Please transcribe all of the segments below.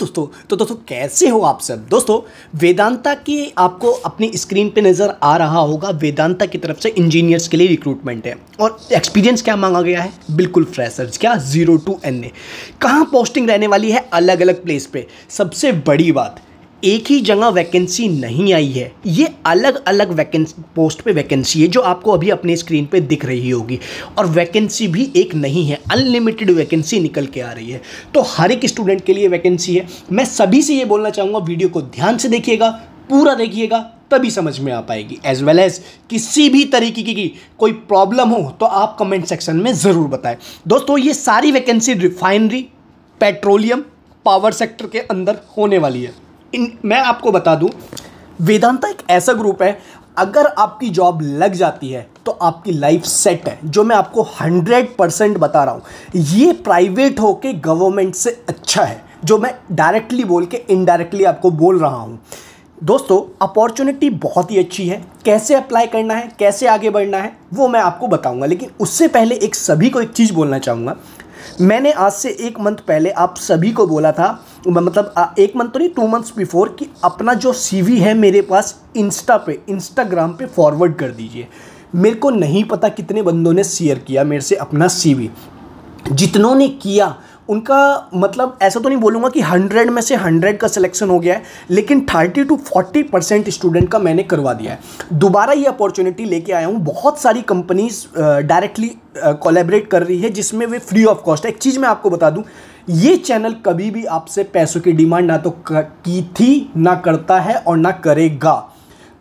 दोस्तों तो दोस्तों कैसे हो आप सब दोस्तों वेदांता की आपको अपनी स्क्रीन पे नज़र आ रहा होगा वेदांता की तरफ से इंजीनियर्स के लिए रिक्रूटमेंट है और एक्सपीरियंस क्या मांगा गया है बिल्कुल फ्रेशर्स क्या जीरो टू एन ए कहाँ पोस्टिंग रहने वाली है अलग अलग प्लेस पे सबसे बड़ी बात एक ही जगह वैकेंसी नहीं आई है ये अलग अलग वैकेंसी पोस्ट पे वैकेंसी है जो आपको अभी अपने स्क्रीन पे दिख रही होगी और वैकेंसी भी एक नहीं है अनलिमिटेड वैकेंसी निकल के आ रही है तो हर एक स्टूडेंट के लिए वैकेंसी है मैं सभी से ये बोलना चाहूँगा वीडियो को ध्यान से देखिएगा पूरा देखिएगा तभी समझ में आ पाएगी एज वेल एज किसी भी तरीके की, की कोई प्रॉब्लम हो तो आप कमेंट सेक्शन में ज़रूर बताएं दोस्तों ये सारी vacancy refinery petroleum power sector के अंदर होने वाली है इन मैं आपको बता दूं वेदांता एक ऐसा ग्रुप है अगर आपकी जॉब लग जाती है तो आपकी लाइफ सेट है जो मैं आपको हंड्रेड परसेंट बता रहा हूँ ये प्राइवेट होके गवर्नमेंट से अच्छा है जो मैं डायरेक्टली बोल के इनडायरेक्टली आपको बोल रहा हूँ दोस्तों अपॉर्चुनिटी बहुत ही अच्छी है कैसे अप्लाई करना है कैसे आगे बढ़ना है वो मैं आपको बताऊंगा लेकिन उससे पहले एक सभी को एक चीज़ बोलना चाहूँगा मैंने आज से एक मंथ पहले आप सभी को बोला था मतलब एक मंथ तो नहीं टू मंथ्स बिफोर कि अपना जो सी है मेरे पास इंस्टा पे इंस्टाग्राम पे फॉरवर्ड कर दीजिए मेरे को नहीं पता कितने बंदों ने शेयर किया मेरे से अपना सी जितनों ने किया उनका मतलब ऐसा तो नहीं बोलूँगा कि हंड्रेड में से हंड्रेड का सिलेक्शन हो गया है लेकिन thirty to forty percent student का मैंने करवा दिया है दोबारा ये अपॉर्चुनिटी लेके आया हूँ बहुत सारी कंपनीज डायरेक्टली कोलेबरेट कर रही है जिसमें वे फ्री ऑफ कॉस्ट है एक चीज़ मैं आपको बता दूँ ये चैनल कभी भी आपसे पैसों की डिमांड ना तो की थी ना करता है और ना करेगा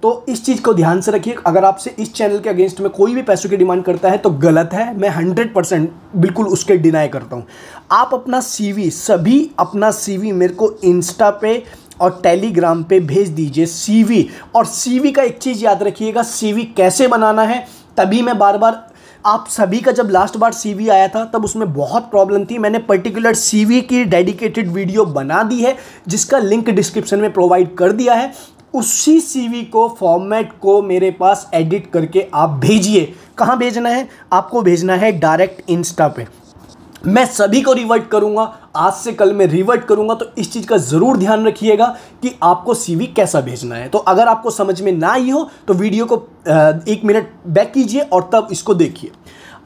तो इस चीज़ को ध्यान से रखिए अगर आपसे इस चैनल के अगेंस्ट में कोई भी पैसों की डिमांड करता है तो गलत है मैं हंड्रेड परसेंट बिल्कुल उसके डिनाई करता हूँ आप अपना सीवी सभी अपना सीवी मेरे को इंस्टा पे और टेलीग्राम पे भेज दीजिए सीवी और सीवी का एक चीज़ याद रखिएगा सीवी कैसे बनाना है तभी मैं बार बार आप सभी का जब लास्ट बार सीवी आया था तब उसमें बहुत प्रॉब्लम थी मैंने पर्टिकुलर सीवी की डेडिकेटेड वीडियो बना दी है जिसका लिंक डिस्क्रिप्शन में प्रोवाइड कर दिया है उसी सीवी को फॉर्मेट को मेरे पास एडिट करके आप भेजिए कहाँ भेजना है आपको भेजना है डायरेक्ट इंस्टा पे मैं सभी को रिवर्ट करूँगा आज से कल मैं रिवर्ट करूँगा तो इस चीज़ का ज़रूर ध्यान रखिएगा कि आपको सीवी कैसा भेजना है तो अगर आपको समझ में ना आई हो तो वीडियो को एक मिनट बैक कीजिए और तब इसको देखिए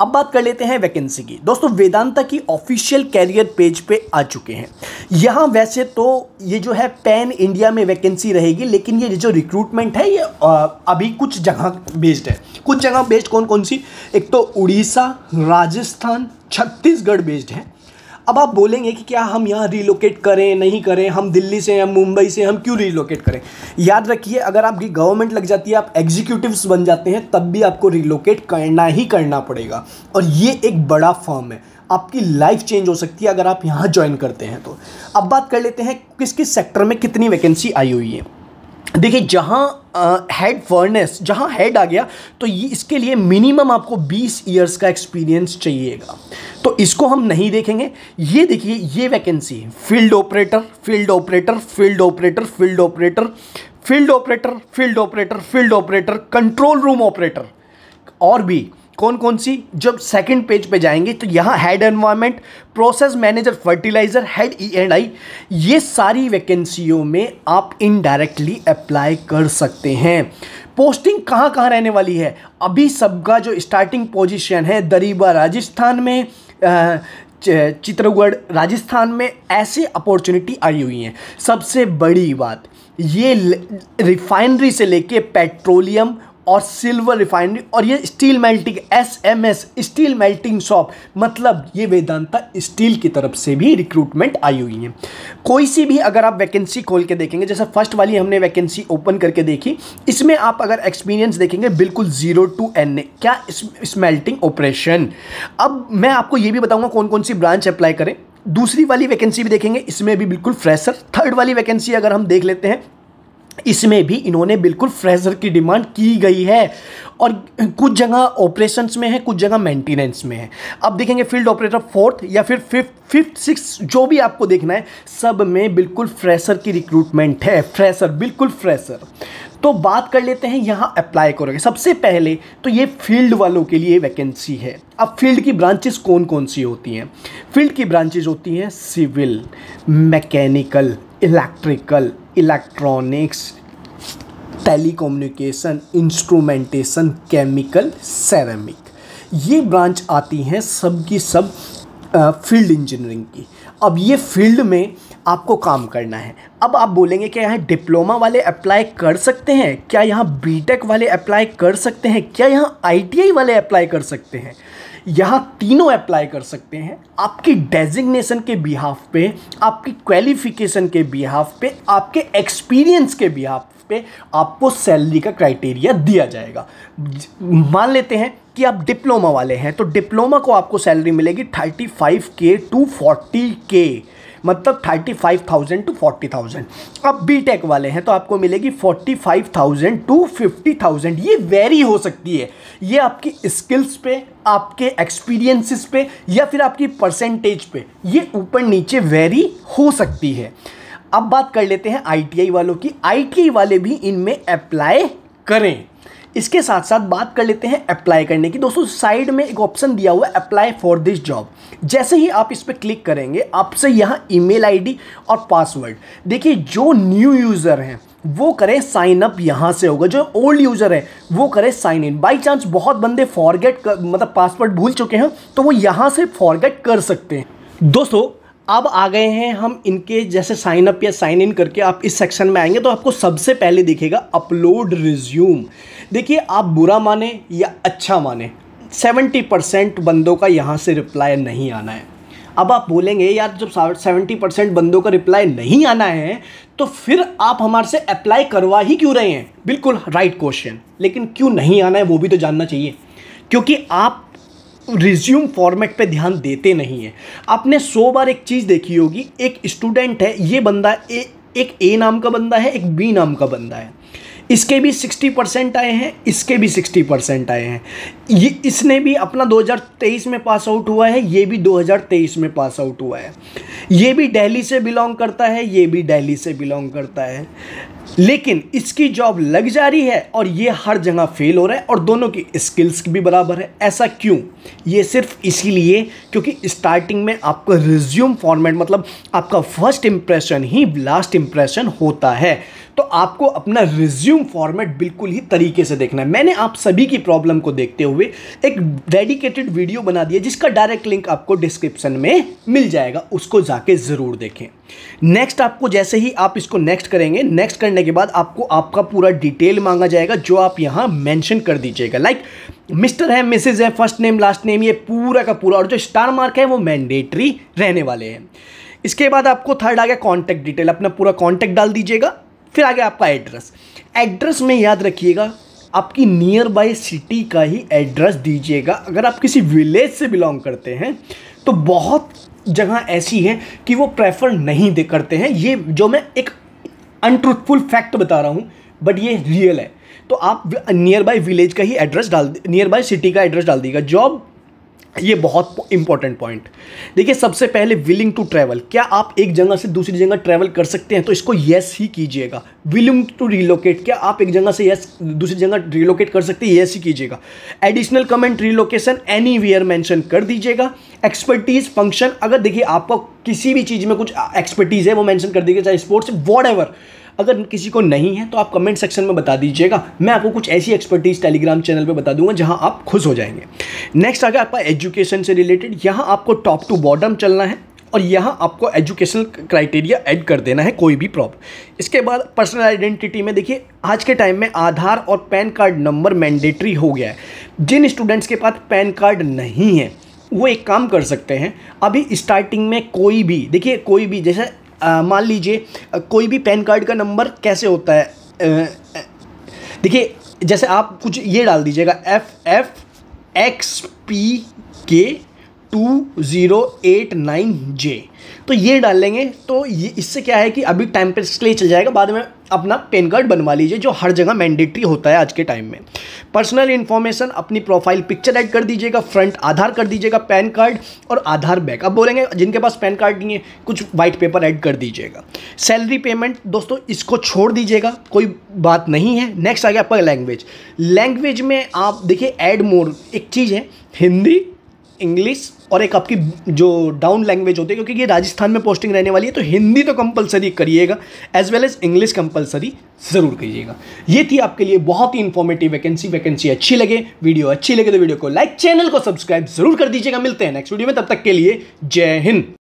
अब बात कर लेते हैं वैकेंसी की दोस्तों वेदांता की ऑफिशियल कैरियर पेज पे आ चुके हैं यहाँ वैसे तो ये जो है पैन इंडिया में वैकेंसी रहेगी लेकिन ये जो रिक्रूटमेंट है ये अभी कुछ जगह बेस्ड है कुछ जगह बेस्ड कौन कौन सी एक तो उड़ीसा राजस्थान छत्तीसगढ़ बेस्ड है अब आप बोलेंगे कि क्या हम यहाँ रिलोकेट करें नहीं करें हम दिल्ली से हैं मुंबई से हम क्यों रिलोकेट करें याद रखिए अगर आपकी गवर्नमेंट लग जाती है आप एग्जीक्यूटिवस बन जाते हैं तब भी आपको रिलोकेट करना ही करना पड़ेगा और ये एक बड़ा फॉर्म है आपकी लाइफ चेंज हो सकती है अगर आप यहाँ ज्वाइन करते हैं तो अब बात कर लेते हैं किस किस सेक्टर में कितनी वैकेंसी आई हुई है देखिए जहाँ हेड फर्नेस जहाँ हेड आ गया तो ये इसके लिए मिनिमम आपको 20 इयर्स का एक्सपीरियंस चाहिएगा तो इसको हम नहीं देखेंगे ये देखिए ये वैकेंसी है field operator field operator field operator field operator field operator field operator field operator control room operator और भी कौन कौन सी जब सेकंड पेज पे जाएंगे तो यहाँ head environment process manager fertiliser head E and I ये सारी वैकेंसियों में आप इनडायरेक्टली अप्लाई कर सकते हैं पोस्टिंग कहाँ कहाँ रहने वाली है अभी सबका जो स्टार्टिंग पोजीशन है दरीबा राजस्थान में आ, चित्रगढ़ राजस्थान में ऐसी अपॉर्चुनिटी आई हुई हैं सबसे बड़ी बात ये रिफाइनरी से लेके पेट्रोलियम और सिल्वर रिफाइनरी और ये steel melting S M S steel melting shop मतलब ये वेदांता स्टील की तरफ से भी रिक्रूटमेंट आई हुई है कोई सी भी अगर आप वैकेंसी खोल के देखेंगे जैसे फर्स्ट वाली हमने वैकेंसी ओपन करके देखी इसमें आप अगर एक्सपीरियंस देखेंगे बिल्कुल जीरो टू एन ए क्या स्मेल्टिंग ऑपरेशन अब मैं आपको ये भी बताऊंगा कौन कौन सी ब्रांच अप्लाई करें दूसरी वाली वैकेंसी भी देखेंगे इसमें भी बिल्कुल फ्रेशर थर्ड वाली वैकेंसी अगर हम देख लेते हैं इसमें भी इन्होंने बिल्कुल फ्रेजर की डिमांड की गई है और कुछ जगह ऑपरेशंस में है कुछ जगह मेंटेनेंस में है अब देखेंगे फील्ड ऑपरेटर फोर्थ या फिर फिफ्थ फिफ्थ सिक्स जो भी आपको देखना है सब में बिल्कुल फ्रेशर की रिक्रूटमेंट है फ्रेशर बिल्कुल फ्रेशर तो बात कर लेते हैं यहाँ अप्लाई करोगे सबसे पहले तो ये फील्ड वालों के लिए वैकेंसी है अब फील्ड की ब्रांचेस कौन कौन सी होती हैं फील्ड की ब्रांचेज होती हैं civil mechanical electrical electronics telecommunication instrumentation chemical ceramic ये ब्रांच आती हैं सब की सब फील्ड इंजीनियरिंग की अब ये फील्ड में आपको काम करना है अब आप बोलेंगे क्या यहाँ डिप्लोमा वाले अप्लाई कर सकते हैं क्या यहाँ बीटेक वाले अप्लाई कर सकते हैं क्या यहाँ आईटीआई वाले अप्लाई कर सकते हैं यहाँ तीनों अप्लाई कर सकते हैं आपकी डेजिग्नेशन के बिहाफ पे आपकी क्वालिफिकेशन के बिहाफ पे आपके एक्सपीरियंस के बिहाफ पे आपको सैलरी का क्राइटेरिया दिया जाएगा मान लेते हैं कि आप डिप्लोमा वाले हैं तो डिप्लोमा को आपको सैलरी मिलेगी thirty five K to forty K मतलब thirty five thousand to forty thousand अब बी टेक वाले हैं तो आपको मिलेगी forty five thousand to fifty thousand ये वेरी हो सकती है ये आपकी स्किल्स पे आपके एक्सपीरियंसेस पे या फिर आपकी परसेंटेज पे ये ऊपर नीचे वेरी हो सकती है अब बात कर लेते हैं आईटीआई वालों की आईटीआई वाले भी इनमें अप्लाई करें इसके साथ साथ बात कर लेते हैं अप्लाई करने की दोस्तों साइड में एक ऑप्शन दिया हुआ है अप्लाई फॉर दिस जॉब जैसे ही आप इस पर क्लिक करेंगे आपसे यहाँ ईमेल आईडी और पासवर्ड देखिए जो न्यू यूज़र हैं वो करें साइन अप यहाँ से होगा जो ओल्ड यूज़र है वो करें साइन इन बाई चांस बहुत बंदे फॉरगेट मतलब पासवर्ड भूल चुके हैं तो वो यहाँ से फॉरगेट कर सकते हैं दोस्तों अब आ गए हैं हम इनके जैसे साइन अप या साइन इन करके आप इस सेक्शन में आएंगे तो आपको सबसे पहले दिखेगा अपलोड रिज्यूम देखिए आप बुरा माने या अच्छा माने 70 परसेंट बंदों का यहाँ से रिप्लाई नहीं आना है अब आप बोलेंगे यार जब सेवेंटी परसेंट बंदों का रिप्लाई नहीं आना है तो फिर आप हमारे से अप्लाई करवा ही क्यों रहे हैं बिल्कुल राइट क्वेश्चन लेकिन क्यों नहीं आना है वो भी तो जानना चाहिए क्योंकि आप रिज्यूम फॉर्मेट पे ध्यान देते नहीं हैं आपने सौ बार एक चीज़ देखी होगी एक स्टूडेंट है ये बंदा ए, एक ए नाम का बंदा है एक बी नाम का बंदा है इसके भी सिक्सटी परसेंट आए हैं इसके भी सिक्सटी परसेंट आए हैं ये इसने भी अपना 2023 में पास आउट हुआ है ये भी 2023 में पास आउट हुआ है ये भी दिल्ली से बिलोंग करता है ये भी दिल्ली से बिलोंग करता है लेकिन इसकी जॉब लग जा रही है और ये हर जगह फेल हो रहा है और दोनों की स्किल्स भी बराबर है ऐसा क्यों ये सिर्फ इसीलिए क्योंकि स्टार्टिंग में आपका रिज्यूम फॉर्मेट मतलब आपका फर्स्ट इम्प्रेशन ही लास्ट इम्प्रेशन होता है तो आपको अपना रिज्यूम फॉर्मेट बिल्कुल ही तरीके से देखना है मैंने आप सभी की प्रॉब्लम को देखते हुए एक डेडिकेटेड वीडियो बना दिया जिसका डायरेक्ट लिंक आपको डिस्क्रिप्शन में मिल जाएगा उसको जाके ज़रूर देखें नेक्स्ट आपको जैसे ही आप इसको नेक्स्ट करेंगे नेक्स्ट करने के बाद आपको आपका पूरा डिटेल मांगा जाएगा जो आप यहाँ मैंशन कर दीजिएगा लाइक मिस्टर है मिसेज है फर्स्ट नेम लास्ट नेम ये पूरा का पूरा और जो स्टार मार्क है वो मैंडेटरी रहने वाले हैं इसके बाद आपको थर्ड आ गया कॉन्टैक्ट डिटेल अपना पूरा कॉन्टैक्ट डाल दीजिएगा फिर आगे आपका एड्रेस एड्रेस में याद रखिएगा आपकी नियर बाई सिटी का ही एड्रेस दीजिएगा अगर आप किसी विलेज से बिलोंग करते हैं तो बहुत जगह ऐसी हैं कि वो प्रेफर नहीं दे करते हैं ये जो मैं एक अनट्रूथफुल फैक्ट बता रहा हूँ बट ये रियल है तो आप नियर बाई विलेज का ही एड्रेस डाल नियर बाई सिटी का एड्रेस डाल दीजिएगा जॉब ये बहुत इंपॉर्टेंट पॉइंट देखिए सबसे पहले विलिंग टू ट्रैवल क्या आप एक जगह से दूसरी जगह ट्रैवल कर सकते हैं तो इसको येस ही कीजिएगा विलिंग टू रिलोकेट क्या आप एक जगह से येस दूसरी जगह रिलोकेट कर सकते हैं येस ही कीजिएगा additional comment relocation anywhere mention कर दीजिएगा एक्सपर्टीज़ फंक्शन अगर देखिए आपको किसी भी चीज़ में कुछ एक्सपर्टीज़ है वो मैंशन कर दीजिए चाहे स्पोर्ट्स वॉट एवर अगर किसी को नहीं है तो आप कमेंट सेक्शन में बता दीजिएगा मैं आपको कुछ ऐसी एक्सपर्टीज़ टेलीग्राम चैनल पर बता दूंगा जहाँ आप खुश हो जाएंगे नेक्स्ट आ गया आपका एजुकेशन से रिलेटेड यहाँ आपको टॉप टू बॉटम चलना है और यहाँ आपको एजुकेशनल क्राइटेरिया ऐड कर देना है कोई भी प्रॉब्लम इसके बाद पर्सनल आइडेंटिटी में देखिए आज के टाइम में आधार और पैन कार्ड नंबर मैंडेटरी हो गया है जिन स्टूडेंट्स के पास पैन कार्ड नहीं है वो एक काम कर सकते हैं अभी स्टार्टिंग में कोई भी देखिए कोई भी जैसे मान लीजिए कोई भी पैन कार्ड का नंबर कैसे होता है देखिए जैसे आप कुछ ये डाल दीजिएगा F F X P K two zero eight nine J तो ये डाल लेंगे तो ये इससे क्या है कि अभी टाइम पर इसलिए चल जाएगा बाद में अपना पेन कार्ड बनवा लीजिए जो हर जगह मैंडेटरी होता है आज के टाइम में पर्सनल इन्फॉर्मेशन अपनी प्रोफाइल पिक्चर ऐड कर दीजिएगा फ्रंट आधार कर दीजिएगा पैन कार्ड और आधार बैक अब बोलेंगे जिनके पास पैन कार्ड नहीं है कुछ वाइट पेपर ऐड कर दीजिएगा सैलरी पेमेंट दोस्तों इसको छोड़ दीजिएगा कोई बात नहीं है नेक्स्ट आ गया आपका लैंग्वेज लैंग्वेज में आप देखिए एड मोर एक चीज़ है हिंदी इंग्लिश और एक आपकी जो डाउन लैंग्वेज होती है क्योंकि ये राजस्थान में पोस्टिंग रहने वाली है तो हिंदी तो कंपलसरी करिएगा as well as English compulsory ज़रूर करिएगा ये थी आपके लिए बहुत ही इन्फॉर्मेटिव वैकेंसी वैकेंसी अच्छी लगे वीडियो अच्छी लगे तो वीडियो को लाइक चैनल को सब्सक्राइब जरूर कर दीजिएगा मिलते हैं नेक्स्ट वीडियो में तब तक के लिए जय हिंद